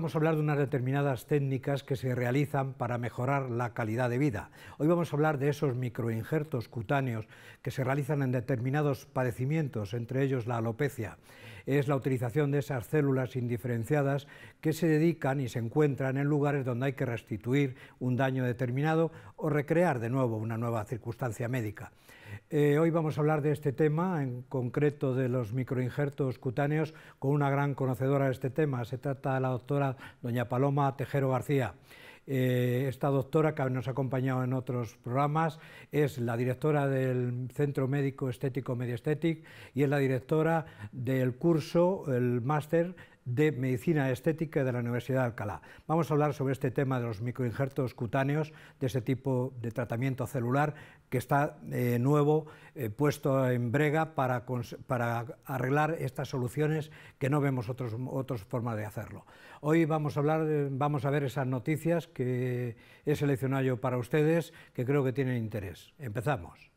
vamos a hablar de unas determinadas técnicas que se realizan para mejorar la calidad de vida. Hoy vamos a hablar de esos microinjertos cutáneos que se realizan en determinados padecimientos, entre ellos la alopecia. Es la utilización de esas células indiferenciadas que se dedican y se encuentran en lugares donde hay que restituir un daño determinado o recrear de nuevo una nueva circunstancia médica. Eh, hoy vamos a hablar de este tema, en concreto de los microinjertos cutáneos, con una gran conocedora de este tema. Se trata de la doctora doña Paloma Tejero García. Eh, esta doctora, que nos ha acompañado en otros programas, es la directora del Centro Médico Estético Mediestetic y es la directora del curso, el máster de Medicina Estética de la Universidad de Alcalá. Vamos a hablar sobre este tema de los microinjertos cutáneos, de ese tipo de tratamiento celular que está eh, nuevo, eh, puesto en brega para, arreglar estas soluciones que no vemos otros, otras formas de hacerlo. Hoy vamos a, hablar, vamos a ver esas noticias que he seleccionado yo para ustedes, que creo que tienen interés. Empezamos.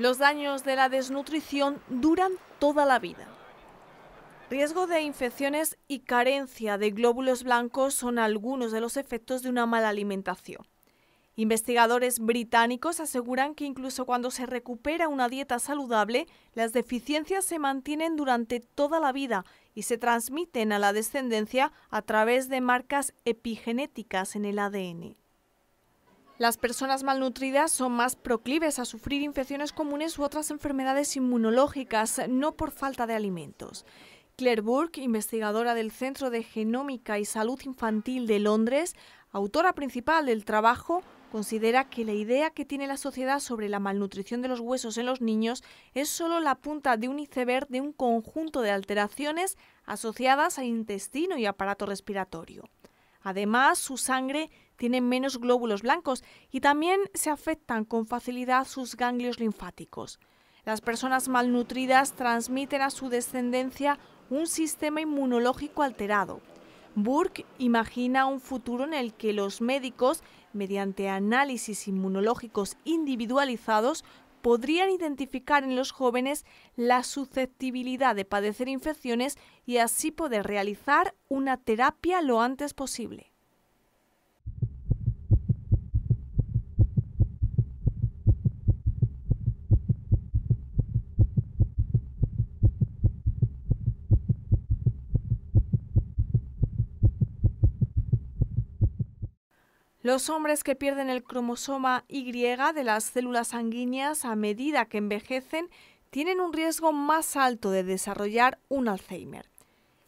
Los daños de la desnutrición duran toda la vida. Riesgo de infecciones y carencia de glóbulos blancos son algunos de los efectos de una mala alimentación. Investigadores británicos aseguran que incluso cuando se recupera una dieta saludable, las deficiencias se mantienen durante toda la vida y se transmiten a la descendencia a través de marcas epigenéticas en el ADN. Las personas malnutridas son más proclives a sufrir infecciones comunes u otras enfermedades inmunológicas, no por falta de alimentos. Claire Burke, investigadora del Centro de Genómica y Salud Infantil de Londres, autora principal del trabajo, considera que la idea que tiene la sociedad sobre la malnutrición de los huesos en los niños es solo la punta de un iceberg de un conjunto de alteraciones asociadas a intestino y aparato respiratorio. Además, su sangre tienen menos glóbulos blancos y también se afectan con facilidad sus ganglios linfáticos. Las personas malnutridas transmiten a su descendencia un sistema inmunológico alterado. Burke imagina un futuro en el que los médicos, mediante análisis inmunológicos individualizados, podrían identificar en los jóvenes la susceptibilidad de padecer infecciones y así poder realizar una terapia lo antes posible. Los hombres que pierden el cromosoma Y de las células sanguíneas a medida que envejecen tienen un riesgo más alto de desarrollar un Alzheimer.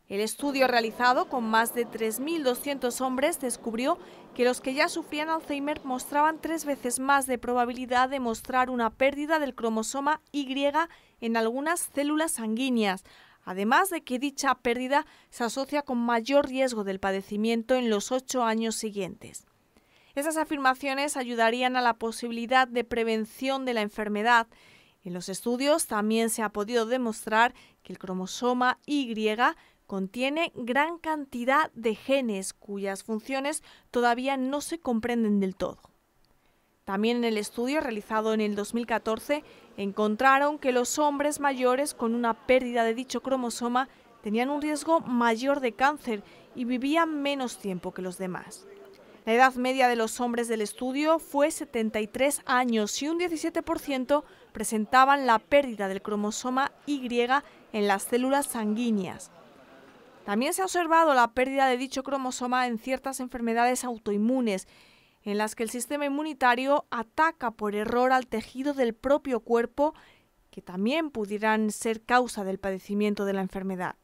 El estudio realizado con más de 3.200 hombres descubrió que los que ya sufrían Alzheimer mostraban tres veces más de probabilidad de mostrar una pérdida del cromosoma Y en algunas células sanguíneas, además de que dicha pérdida se asocia con mayor riesgo del padecimiento en los ocho años siguientes. Esas afirmaciones ayudarían a la posibilidad de prevención de la enfermedad. En los estudios también se ha podido demostrar que el cromosoma Y contiene gran cantidad de genes cuyas funciones todavía no se comprenden del todo. También en el estudio realizado en el 2014 encontraron que los hombres mayores con una pérdida de dicho cromosoma tenían un riesgo mayor de cáncer y vivían menos tiempo que los demás. La edad media de los hombres del estudio fue 73 años y un 17% presentaban la pérdida del cromosoma Y en las células sanguíneas. También se ha observado la pérdida de dicho cromosoma en ciertas enfermedades autoinmunes, en las que el sistema inmunitario ataca por error al tejido del propio cuerpo, que también pudieran ser causa del padecimiento de la enfermedad.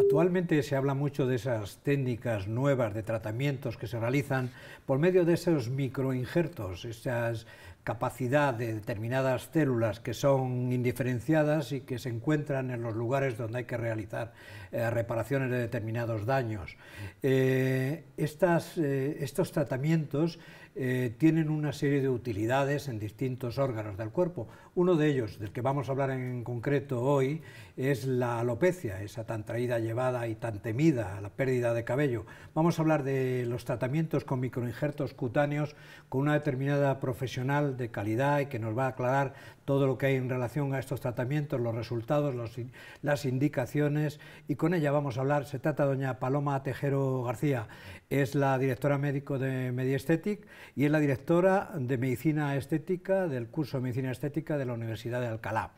Actualmente se habla mucho de esas técnicas nuevas de tratamientos que se realizan por medio de esos microinjertos, esas capacidad de determinadas células que son indiferenciadas y que se encuentran en los lugares donde hay que realizar eh, reparaciones de determinados daños. Eh, estas, eh, estos tratamientos tienen una serie de utilidades en distintos órganos del cuerpo. Uno de ellos, del que vamos a hablar en concreto hoy, es la alopecia, esa tan traída, llevada y tan temida, la pérdida de cabello. Vamos a hablar de los tratamientos con microinjertos cutáneos con una determinada profesional de calidad y que nos va a aclarar todo lo que hay en relación a estos tratamientos, los resultados, las indicaciones y con ella vamos a hablar. Se trata de doña Paloma Tejero García, es la directora médico de Mediestetic y es la directora de Medicina Estética del curso de Medicina Estética de la Universidad de Alcalá.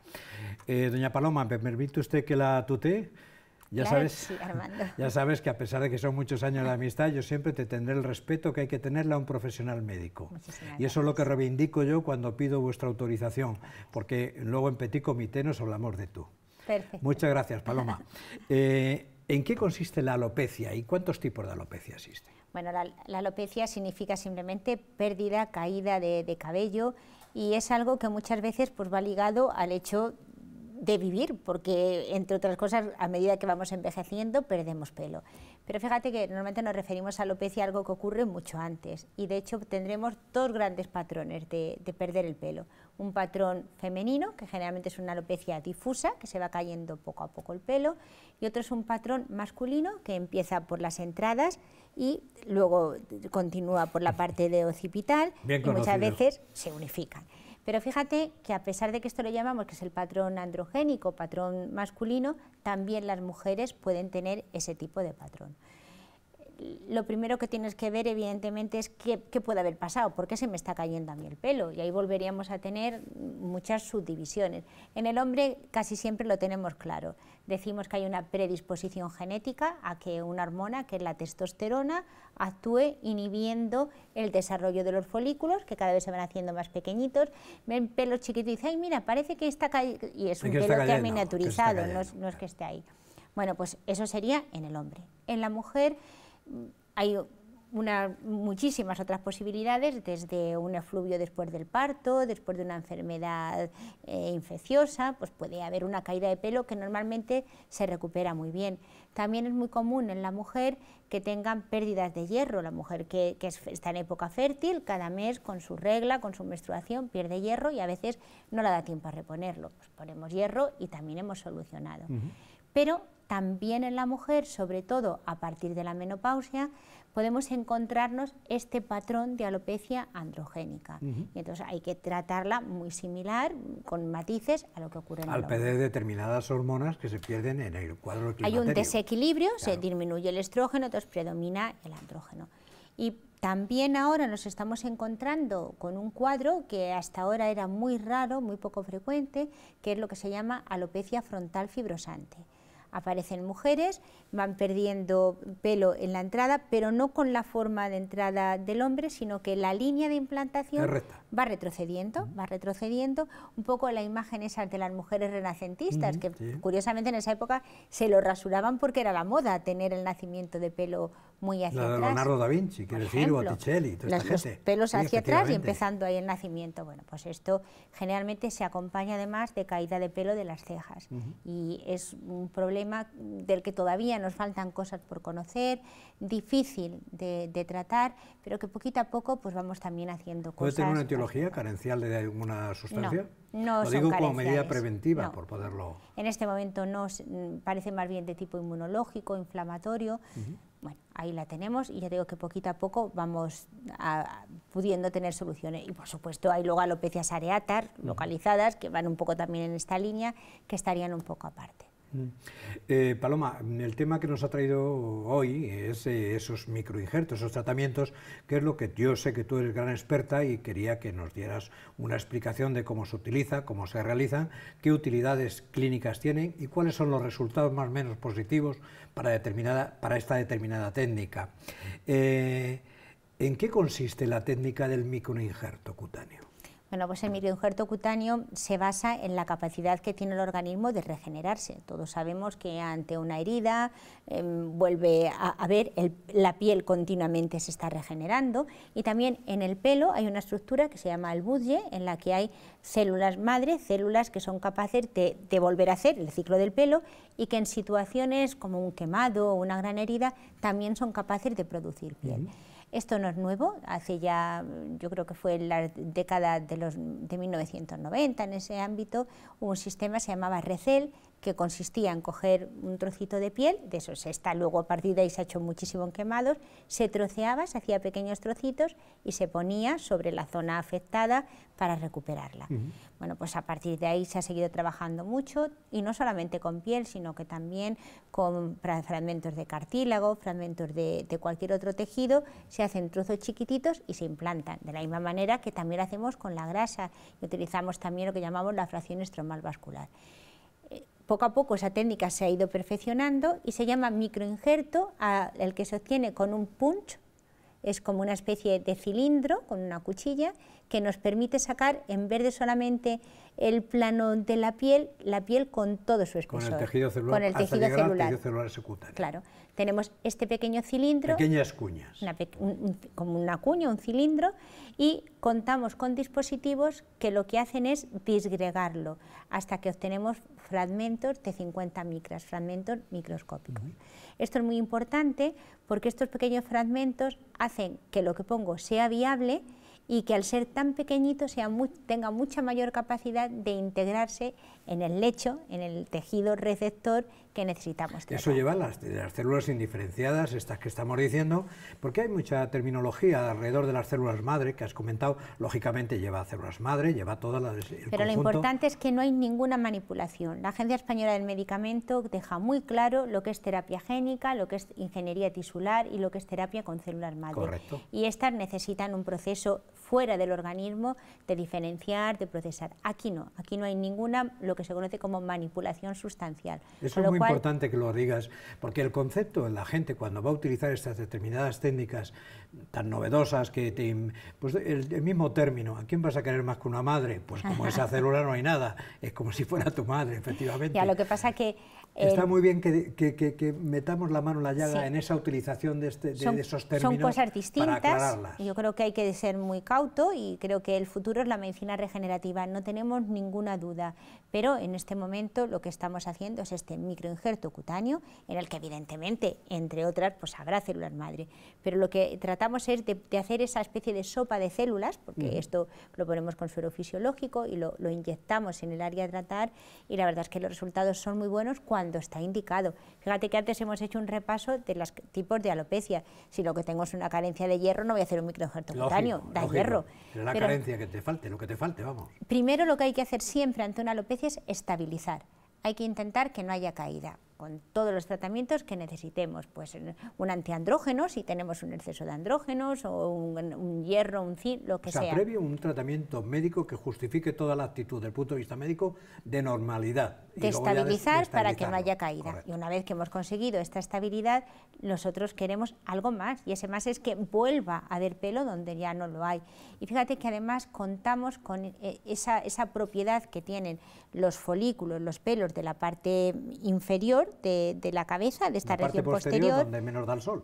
Eh, doña Paloma, ¿me permite usted que la tutee? Ya, sabes, ya sabes que a pesar de que son muchos años de amistad, yo siempre te tendré el respeto que hay que tenerle a un profesional médico. y eso es lo que reivindico yo cuando pido vuestra autorización, porque luego en Petit Comité nos hablamos de tú. Perfecto. Muchas gracias, Paloma. Eh, ¿En qué consiste la alopecia y cuántos tipos de alopecia existen? Bueno, la, alopecia significa simplemente pérdida, caída de, de cabello y es algo que muchas veces pues, va ligado al hecho de vivir, porque entre otras cosas, a medida que vamos envejeciendo, perdemos pelo. Pero fíjate que normalmente nos referimos a alopecia, algo que ocurre mucho antes, y de hecho tendremos dos grandes patrones de, perder el pelo. Un patrón femenino, que generalmente es una alopecia difusa, que se va cayendo poco a poco el pelo, y otro es un patrón masculino, que empieza por las entradas y luego continúa por la parte de occipital, que y muchas veces se unifican. Pero fíjate que a pesar de que esto lo llamamos que es el patrón androgénico, patrón masculino, también las mujeres pueden tener ese tipo de patrón lo primero que tienes que ver, evidentemente, es qué, qué, puede haber pasado, por qué se me está cayendo a mí el pelo. Y ahí volveríamos a tener muchas subdivisiones. En el hombre casi siempre lo tenemos claro. Decimos que hay una predisposición genética a que una hormona, que es la testosterona, actúe inhibiendo el desarrollo de los folículos, que cada vez se van haciendo más pequeñitos. Ven pelo chiquito y dice, mira, parece que está cayendo. Y es un pelo que ha miniaturizado, es, no es que esté ahí. Bueno, pues eso sería en el hombre. En la mujer hay una, muchísimas otras posibilidades, desde un efluvio después del parto, después de una enfermedad eh, infecciosa, pues puede haber una caída de pelo que normalmente se recupera muy bien. También es muy común en la mujer que tengan pérdidas de hierro, la mujer que, está en época fértil, cada mes con su regla, con su menstruación, pierde hierro y a veces no le da tiempo a reponerlo. Pues ponemos hierro y también hemos solucionado. Pero también en la mujer, sobre todo a partir de la menopausia, podemos encontrarnos este patrón de alopecia androgénica. Y entonces hay que tratarla muy similar, con matices, a lo que ocurre en el hombre. Al perder determinadas hormonas que se pierden en el cuadro climaterio. Hay un desequilibrio, se disminuye el estrógeno, entonces predomina el andrógeno. Y también ahora nos estamos encontrando con un cuadro que hasta ahora era muy raro, muy poco frecuente, que es lo que se llama alopecia frontal fibrosante aparecen mujeres, van perdiendo pelo en la entrada, pero no con la forma de entrada del hombre, sino que la línea de implantación es recta va retrocediendo, va retrocediendo, un poco la imagen esa de las mujeres renacentistas, que curiosamente en esa época se lo rasuraban porque era la moda tener el nacimiento de pelo muy hacia la de Leonardo da Vinci, quiero decir, o toda los, Los pelos hacia atrás y empezando ahí el nacimiento. Bueno, pues esto generalmente se acompaña además de caída de pelo de las cejas y es un problema del que todavía nos faltan cosas por conocer, difícil de, tratar, pero que poquito a poco pues vamos también haciendo cosas. ¿Puede tener una etiología carencial de alguna sustancia? No, no Lo digo como medida preventiva por poderlo... En este momento no, mm, parece más bien de tipo inmunológico, inflamatorio, Bueno, ahí la tenemos y ya digo que poquito a poco vamos pudiendo tener soluciones. Y por supuesto hay luego alopecias areatas localizadas que van un poco también en esta línea que estarían un poco aparte. Mm. Eh, Paloma, el tema que nos ha traído hoy es eh, esos microinjertos, esos tratamientos, que es lo que yo sé que tú eres gran experta y quería que nos dieras una explicación de cómo se utiliza, cómo se realizan, qué utilidades clínicas tienen y cuáles son los resultados más o menos positivos para, determinada, para esta determinada técnica. Eh, ¿En qué consiste la técnica del microinjerto cutáneo? Bueno, pues el injerto cutáneo se basa en la capacidad que tiene el organismo de regenerarse. Todos sabemos que ante una herida em, vuelve a, a ver, la piel continuamente se está regenerando y también en el pelo hay una estructura que se llama el budge, en la que hay células madre, células que son capaces de, volver a hacer el ciclo del pelo y que en situaciones como un quemado o una gran herida también son capaces de producir piel. Esto no es nuevo, hace ya, mm, yo creo que fue en la década de, los, de 1990, en ese ámbito, un sistema se llamaba RECEL, que consistía en coger un trocito de piel, de eso se está luego partida y se ha hecho muchísimo en quemados, se troceaba, se hacía pequeños trocitos y se ponía sobre la zona afectada para recuperarla. Bueno, pues a partir de ahí se ha seguido trabajando mucho y no solamente con piel, sino que también con fragmentos de cartílago, fragmentos de, de cualquier otro tejido, se hacen trozos chiquititos y se implantan, de la misma manera que también hacemos con la grasa y utilizamos también lo que llamamos la fracción estromal vascular eh, poco a poco esa técnica se ha ido perfeccionando y se llama microinjerto, el que se obtiene con un punch, es como una especie de cilindro con una cuchilla que nos permite sacar, en vez de solamente el plano de la piel, la piel con todo su espesor. Con el tejido celular, con el tejido celular. Claro. Tenemos este pequeño cilindro. Pequeñas cuñas. como una cuña, un cilindro, y contamos con dispositivos que lo que hacen es disgregarlo hasta que obtenemos fragmentos de 50 micras, fragmentos microscópicos. Esto es muy importante porque estos pequeños fragmentos hacen que lo que pongo sea viable y que al ser tan pequeñito sea tenga mucha mayor capacidad de integrarse en el lecho, en el tejido receptor que necesitamos. Eso lleva las, células indiferenciadas, estas que estamos diciendo, porque hay mucha terminología alrededor de las células madre que has comentado. Lógicamente lleva a células madre, lleva todas las. Pero lo importante es que no hay ninguna manipulación. La Agencia Española del Medicamento deja muy claro lo que es terapia génica, lo que es ingeniería tisular y lo que es terapia con células madre. Correcto. Y estas necesitan un proceso fuera del organismo de diferenciar, de procesar. Aquí no, aquí no hay ninguna se conoce como manipulación sustancial. Eso es muy importante que lo digas, porque el concepto en la gente cuando va a utilizar estas determinadas técnicas tan novedosas que Pues el, mismo término, ¿a quién vas a querer más que una madre? Pues como esa célula no hay nada, es como si fuera tu madre, efectivamente. Ya, lo que pasa que Está muy bien que, metamos la mano en la llaga en esa utilización de, este, esos términos. Son cosas distintas. Yo creo que hay que ser muy cauto y creo que el futuro es la medicina regenerativa, no tenemos ninguna duda. Pero en este momento lo que estamos haciendo es este microinjerto cutáneo, en el que evidentemente, entre otras, pues habrá células madre. Pero lo que tratamos es de, hacer esa especie de sopa de células, porque esto lo ponemos con suero fisiológico y lo, inyectamos en el área a tratar, y la verdad es que los resultados son muy buenos cuando está indicado. Fíjate que antes hemos hecho un repaso de los tipos de alopecia. Si lo que tengo es una carencia de hierro, no voy a hacer un microinjerto cutáneo, da hierro. Pero la carencia que te falte, lo que te falte, vamos. Primero lo que hay que hacer siempre ante una alopecia es estabilizar. Hay que intentar que no haya caída con todos los tratamientos que necesitemos, pues eh, un antiandrógeno si tenemos un exceso de andrógenos o un, hierro, un zinc, lo que o sea, previo un tratamiento médico que justifique toda la actitud desde el punto de vista médico de normalidad. De estabilizar para que no haya caída. Y una vez que hemos conseguido esta estabilidad, nosotros queremos algo más y ese más es que vuelva a haber pelo donde ya no lo hay. Y fíjate que además contamos con eh, esa, esa propiedad que tienen los folículos, los pelos de la parte inferior, de, la cabeza, de esta región posterior, menos sol.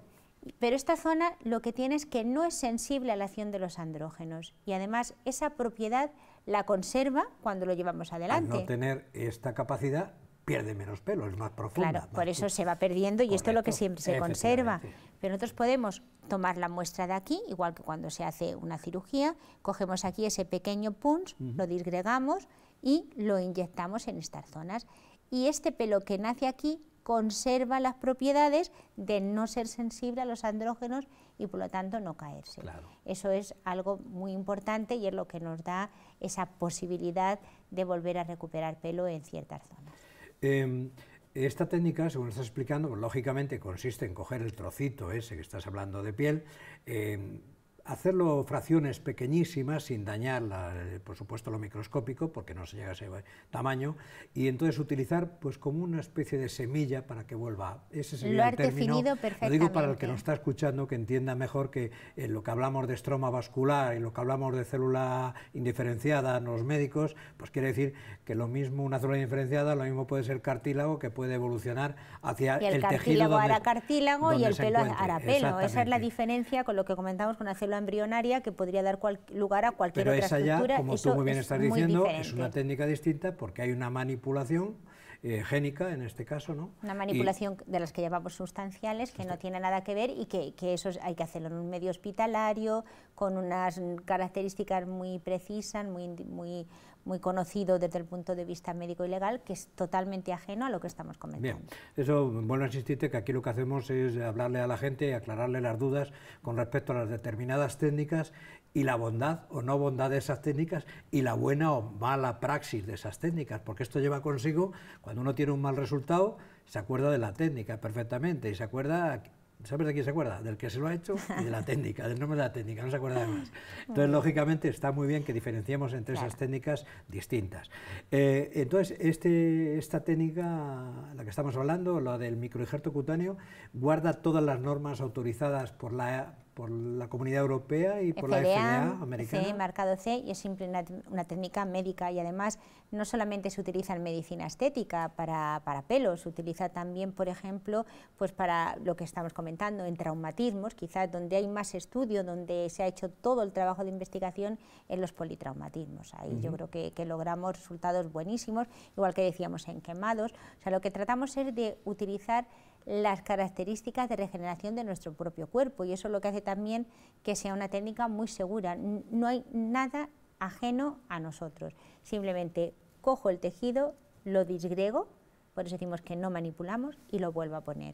Pero esta zona lo que tiene es que no es sensible a la acción de los andrógenos y además esa propiedad la conserva cuando lo llevamos adelante. Al no tener esta capacidad pierde menos pelo, es más profunda. Claro, por eso se va perdiendo y esto es lo que siempre se conserva. Pero nosotros podemos tomar la muestra de aquí, igual que cuando se hace una cirugía, cogemos aquí ese pequeño punch, lo disgregamos y lo inyectamos en estas zonas y este pelo que nace aquí conserva las propiedades de no ser sensible a los andrógenos y por lo tanto no caerse. Eso es algo muy importante y es lo que nos da esa posibilidad de volver a recuperar pelo en ciertas zonas. Em, esta técnica, según estás explicando, pues, lógicamente consiste en coger el trocito ese que estás hablando de piel, em, hacerlo fracciones pequeñísimas sin dañar, eh, por supuesto, lo microscópico, porque no se llega a ese tamaño, y entonces utilizar pues como una especie de semilla para que vuelva. Ese sería lo el término. definido perfectamente. Lo digo para el que nos está escuchando, que entienda mejor que en eh, lo que hablamos de estroma vascular y lo que hablamos de célula indiferenciada en los médicos, pues quiere decir que lo mismo una célula indiferenciada, lo mismo puede ser cartílago que puede evolucionar hacia y el, el tejido hará cartílago y el pelo hará pelo. Esa es la diferencia con lo que comentamos con la célula embrionaria que podría dar lugar a cualquier Pero otra esa Ya, como tú muy bien estás diciendo, es una técnica distinta porque hay una manipulación eh, génica en este caso, ¿no? Una manipulación de las que llamamos sustanciales, que no tiene nada que ver y que, que, eso hay que hacerlo en un medio hospitalario, con unas características muy precisas, muy, muy, muy conocido desde el punto de vista médico y legal, que es totalmente ajeno a lo que estamos comentando. Bien, eso, bueno, insistirte que aquí lo que hacemos es hablarle a la gente y aclararle las dudas con respecto a las determinadas técnicas y la bondad o no bondad de esas técnicas y la buena o mala praxis de esas técnicas, porque esto lleva consigo, cuando uno tiene un mal resultado, se acuerda de la técnica perfectamente y se acuerda ¿Sabes de quién se acuerda? Del que se lo ha hecho y de la técnica, del nombre de la técnica, no se acuerda de más. Entonces, lógicamente, está muy bien que diferenciemos entre esas técnicas distintas. Eh, entonces, este, esta técnica, la que estamos hablando, la del microinjerto cutáneo, guarda todas las normas autorizadas por la por la Comunidad Europea y por la FDA americana. C, marcado C, y es siempre una, técnica médica y además no solamente se utiliza en medicina estética para, para, pelos, se utiliza también, por ejemplo, pues para lo que estamos comentando, en traumatismos, quizás donde hay más estudio, donde se ha hecho todo el trabajo de investigación en los politraumatismos. Ahí yo creo que, que, logramos resultados buenísimos, igual que decíamos en quemados. O sea, lo que tratamos es de utilizar las características de regeneración de nuestro propio cuerpo y eso es lo que hace también que sea una técnica muy segura. No hay nada ajeno a nosotros. Simplemente cojo el tejido, lo disgrego, por eso decimos que no manipulamos y lo vuelvo a poner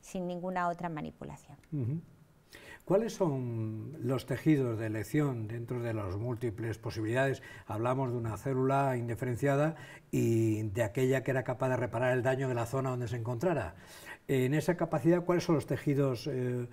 sin ninguna otra manipulación. ¿Cuáles son los tejidos de elección dentro de las múltiples posibilidades? Hablamos de una célula indiferenciada y de aquella que era capaz de reparar el daño de la zona donde se encontrara. En esa capacidad, ¿cuáles son los tejidos eh,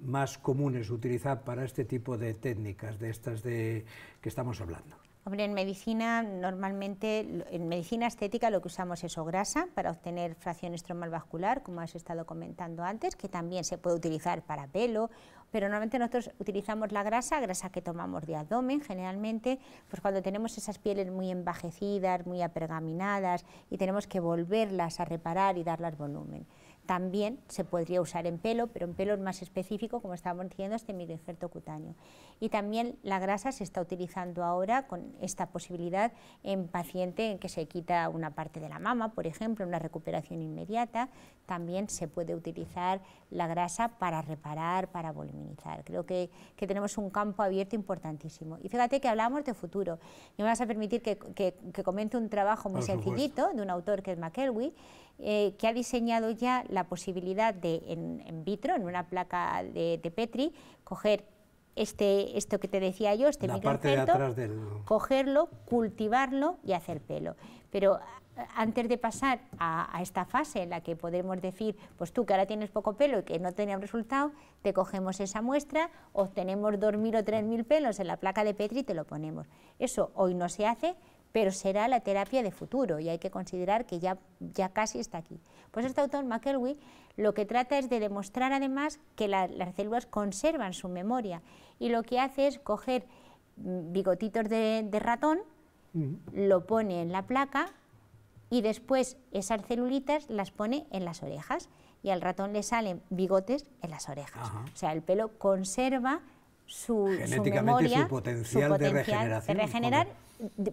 más comunes utilizar para este tipo de técnicas, de estas que estamos hablando? en medicina normalmente, en medicina estética lo que usamos es o grasa para obtener fracción estromal vascular, como has estado comentando antes, que también se puede utilizar para pelo, pero normalmente nosotros utilizamos la grasa, grasa que tomamos de abdomen generalmente, pues cuando tenemos esas pieles muy envejecidas, muy apergaminadas y tenemos que volverlas a reparar y darlas volumen también se podría usar en pelo, pero en pelo más específico, como estábamos diciendo, este microinjerto cutáneo. Y también la grasa se está utilizando ahora con esta posibilidad en paciente en que se quita una parte de la mama, por ejemplo, una recuperación inmediata, también se puede utilizar la grasa para reparar, para voluminizar. Creo que, que tenemos un campo abierto importantísimo. Y fíjate que hablábamos de futuro. Y me vas a permitir que, que, comente un trabajo muy sencillito de un autor que es McElwee, eh, que ha diseñado ya la posibilidad de, en, vitro, en una placa de, Petri, coger este, esto que te decía yo, este microobjeto, de cogerlo, cultivarlo y hacer pelo. Pero antes de pasar a, a, esta fase en la que podemos decir, pues tú que ahora tienes poco pelo y que no tenías resultado, te cogemos esa muestra, obtenemos 2.000 o 3.000 pelos en la placa de Petri y te lo ponemos. Eso hoy no se hace, pero será la terapia de futuro y hay que considerar que ya, ya casi está aquí. Pues este autor, McElwee, lo que trata es de demostrar además que las células conservan su memoria y lo que hace es coger mm, bigotitos de, ratón, lo pone en la placa y después esas celulitas las pone en las orejas y al ratón le salen bigotes en las orejas. O sea, el pelo conserva su, memoria, su potencial, de, regeneración,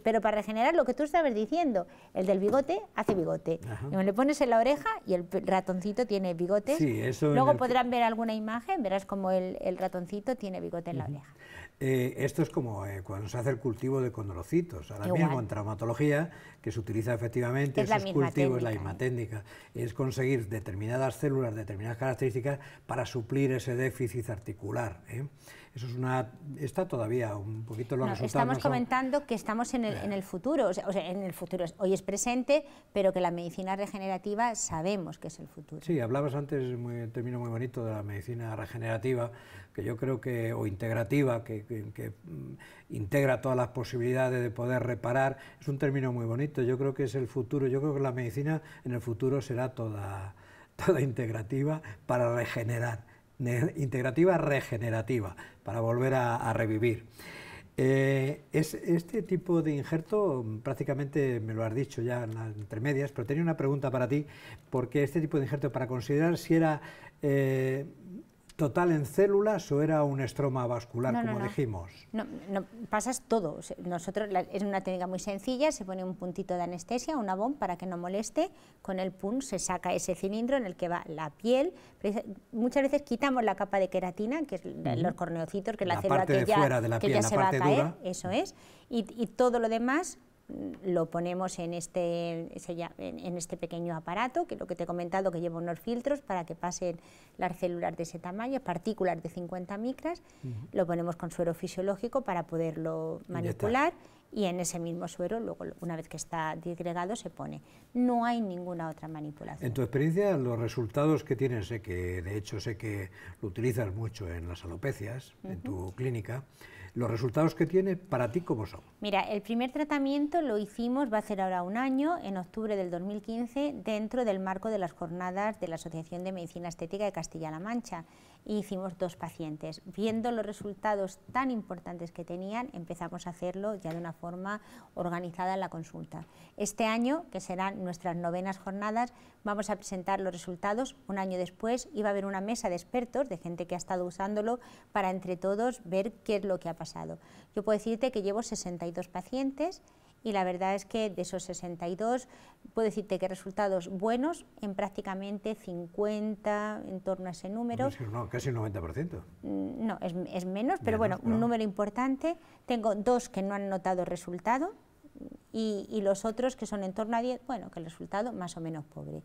pero para regenerar lo que tú estabas diciendo, el del bigote hace bigote. le pones en la oreja y el ratoncito tiene bigote. Sí, Luego podrán ver alguna imagen, verás como el, ratoncito tiene bigote en la oreja. Eh, esto es como eh, cuando se hace el cultivo de condrocitos. Ahora mismo en traumatología, que se utiliza efectivamente, es esos cultivos, técnica, la misma ¿eh? técnica, es conseguir determinadas células, determinadas características para suplir ese déficit articular. Eso es una, está todavía un poquito lo Estamos comentando que estamos en el, futuro, o sea, en el futuro, hoy es presente, pero que la medicina regenerativa sabemos que es el futuro. Sí, hablabas antes, un término muy bonito, de la medicina regenerativa, que yo creo que, o integrativa, que, que mm, integra todas las posibilidades de poder reparar, es un término muy bonito, yo creo que es el futuro, yo creo que la medicina en el futuro será toda, toda integrativa para regenerar integrativa regenerativa, para volver a, revivir. Eh, es, este tipo de injerto, prácticamente me lo has dicho ya en las pero tenía una pregunta para ti, porque este tipo de injerto, para considerar si era eh, total en células o era un estroma vascular, como dijimos? No, no, pasas todo. Nosotros, es una técnica muy sencilla, se pone un puntito de anestesia, una bomba para que no moleste, con el PUN se saca ese cilindro en el que va la piel. Muchas veces quitamos la capa de queratina, que es los corneocitos, que es la, la célula que ya, se va a caer, eso es, y, y todo lo demás lo ponemos en este, en este pequeño aparato, que lo que te he comentado, que lleva unos filtros para que pasen las células de ese tamaño, partículas de 50 micras, lo ponemos con suero fisiológico para poderlo manipular y en ese mismo suero, luego una vez que está disgregado, se pone. No hay ninguna otra manipulación. En tu experiencia, los resultados que tienes, sé que de hecho sé que lo utilizas mucho en las alopecias, en tu clínica, los resultados que tiene, para ti, ¿cómo son? Mira, el primer tratamiento lo hicimos, va a ser ahora un año, en octubre del 2015, dentro del marco de las jornadas de la Asociación de Medicina Estética de Castilla-La Mancha hicimos dos pacientes. Viendo los resultados tan importantes que tenían, empezamos a hacerlo ya de una forma organizada en la consulta. Este año, que serán nuestras novenas jornadas, vamos a presentar los resultados. Un año después iba a haber una mesa de expertos, de gente que ha estado usándolo, para entre todos ver qué es lo que ha pasado. Yo puedo decirte que llevo 62 pacientes y la verdad es que de esos 62 puedo decirte que resultados buenos en prácticamente 50, en torno a ese número. No, casi un 90%. Mm, no, es, menos, pero bueno, un número importante. Tengo dos que no han notado resultado y, y los otros que son en torno a 10, bueno, que el resultado más o menos pobre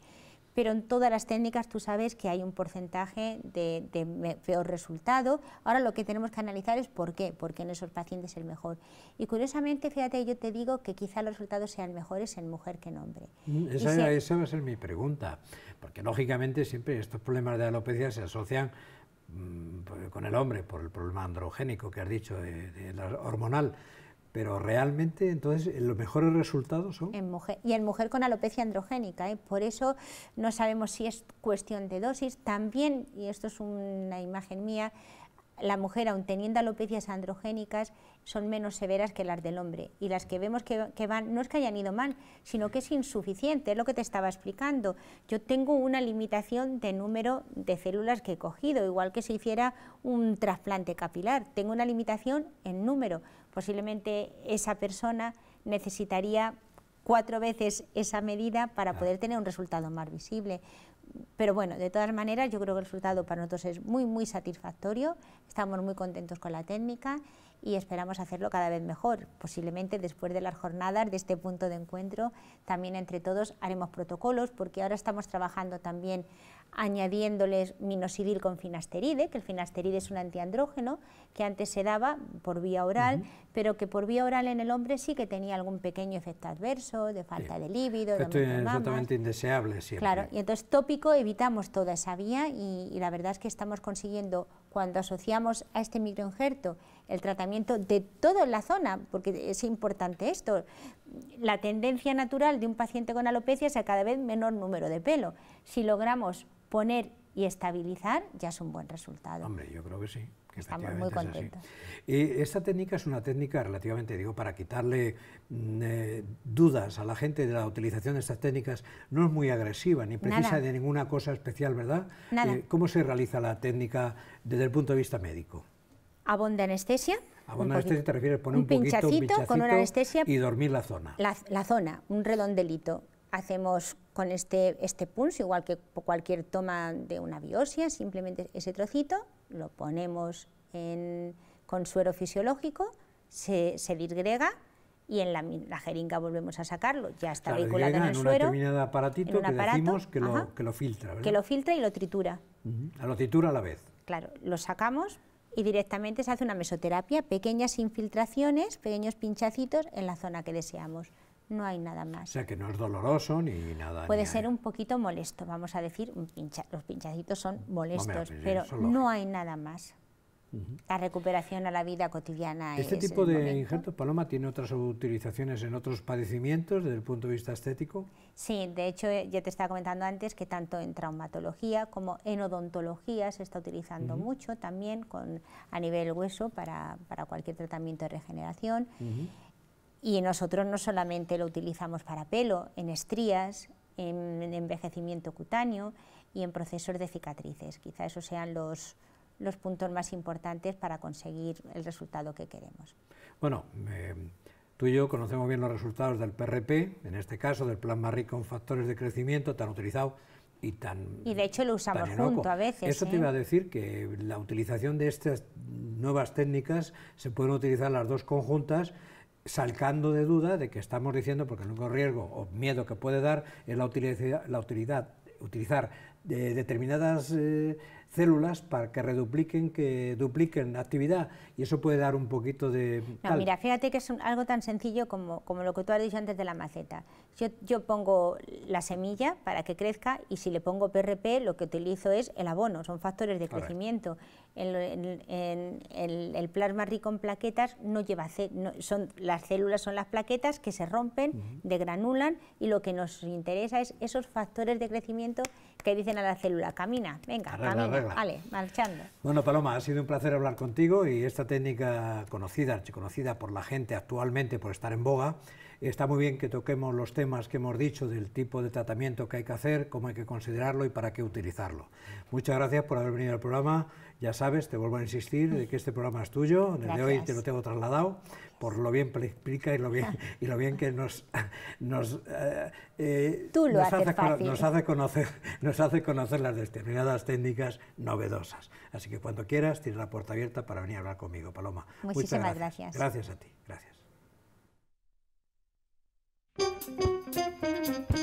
pero en todas las técnicas tú sabes que hay un porcentaje de, peor resultado. Ahora lo que tenemos que analizar es por qué, por qué en esos pacientes es el mejor. Y curiosamente, fíjate, yo te digo que quizá los resultados sean mejores en mujer que en hombre. Mm, esa, va a ser mi pregunta, porque lógicamente siempre estos problemas de alopecia se asocian mm, pues, con el hombre por el problema androgénico que has dicho, hormonal, pero realmente, entonces, eh, los mejores resultados son... y en mujer con alopecia androgénica, ¿eh? por eso no sabemos si es cuestión de dosis. También, y esto es una imagen mía, la mujer, aún teniendo alopecias androgénicas, son menos severas que las del hombre. Y las que vemos que, que, van, no es que hayan ido mal, sino que es insuficiente, es lo que te estaba explicando. Yo tengo una limitación de número de células que he cogido, igual que si hiciera un trasplante capilar. Tengo una limitación en número, posiblemente esa persona necesitaría cuatro veces esa medida para poder tener un resultado más visible. Pero bueno, de todas maneras, yo creo que el resultado para nosotros es muy, muy satisfactorio. Estamos muy contentos con la técnica y esperamos hacerlo cada vez mejor. Posiblemente después de las jornadas, de este punto de encuentro, también entre todos haremos protocolos, porque ahora estamos trabajando también añadiéndoles minoxidil con finasteride, que el finasteride es un antiandrógeno que antes se daba por vía oral, pero que por vía oral en el hombre sí que tenía algún pequeño efecto adverso, de falta de líbido, de es totalmente indeseable Claro, y entonces tópico evitamos toda esa vía y, y la verdad es que estamos consiguiendo cuando asociamos a este microinjerto el tratamiento de toda la zona, porque es importante esto. La tendencia natural de un paciente con alopecia es a cada vez menor número de pelo. Si logramos poner y estabilizar ya es un buen resultado. Hombre, yo creo que sí. Estamos muy contentos. y esta técnica es una técnica relativamente, digo, para quitarle mm, eh, dudas a la gente de la utilización de estas técnicas, no es muy agresiva ni precisa de ninguna cosa especial, ¿verdad? Nada. Eh, ¿Cómo se realiza la técnica desde el punto de vista médico? Abonda anestesia. Abonda anestesia te refieres poner un, poquito, un con una anestesia y dormir la zona. la zona, un redondelito hacemos con este, este igual que cualquier toma de una biosia, simplemente ese trocito, lo ponemos en, con suero fisiológico, se, disgrega y en la, jeringa volvemos a sacarlo. Ya está vinculado en el suero. un determinado aparatito que decimos que lo, filtra, Que lo filtra y lo tritura. Lo tritura a la vez. Claro, lo sacamos y directamente se hace una mesoterapia, pequeñas infiltraciones, pequeños pinchacitos en la zona que deseamos no hay nada más. O sea, que no es doloroso ni nada. Puede ser un poquito molesto, vamos a decir, un pincha, los pinchacitos son molestos, pero no hay nada más. La recuperación a la vida cotidiana. ¿Este tipo de momento. injerto, Paloma, tiene otras utilizaciones en otros padecimientos desde el punto de vista estético? Sí, de hecho, eh, ya te estaba comentando antes que tanto en traumatología como en odontología se está utilizando mucho también con, a nivel hueso para, cualquier tratamiento de regeneración. Y nosotros no solamente lo utilizamos para pelo, en estrías, en, envejecimiento cutáneo y en procesos de cicatrices. Quizá esos sean los, los puntos más importantes para conseguir el resultado que queremos. Bueno, eh, tú y yo conocemos bien los resultados del PRP, en este caso del Plan rico en factores de crecimiento tan utilizado y tan... Y de hecho lo usamos junto a veces. Eso te iba ¿eh? a decir que la utilización de estas nuevas técnicas se pueden utilizar las dos conjuntas salcando de duda de que estamos diciendo, porque el único riesgo o miedo que puede dar es la utilidad, la utilidad utilizar de determinadas eh, células para que redupliquen, que dupliquen actividad y eso puede dar un poquito de... No, mira, fíjate que es algo tan sencillo como, lo que tú has dicho antes de la maceta. Yo, yo pongo la semilla para que crezca y si le pongo PRP lo que utilizo es el abono, son factores de crecimiento. el, plasma rico en plaquetas no lleva... son, las células son las plaquetas que se rompen, degranulan y lo que nos interesa es esos factores de crecimiento que dice a la célula, camina, venga, camina, vale, marchando. Bueno, Paloma, ha sido un placer hablar contigo y esta técnica conocida, conocida por la gente actualmente por estar en boga, Está muy bien que toquemos los temas que hemos dicho del tipo de tratamiento que hay que hacer, cómo hay que considerarlo y para qué utilizarlo. Muchas gracias por haber venido al programa. Ya sabes, te vuelvo a insistir de que este programa es tuyo. Desde hoy te lo tengo trasladado por lo bien que explica y lo bien, y lo bien que nos, nos, nos, hace, conocer, las determinadas técnicas novedosas. Así que cuando quieras, tienes la puerta abierta para venir a hablar conmigo, Paloma. Muchísimas Muchas gracias. Gracias a ti. Gracias. Música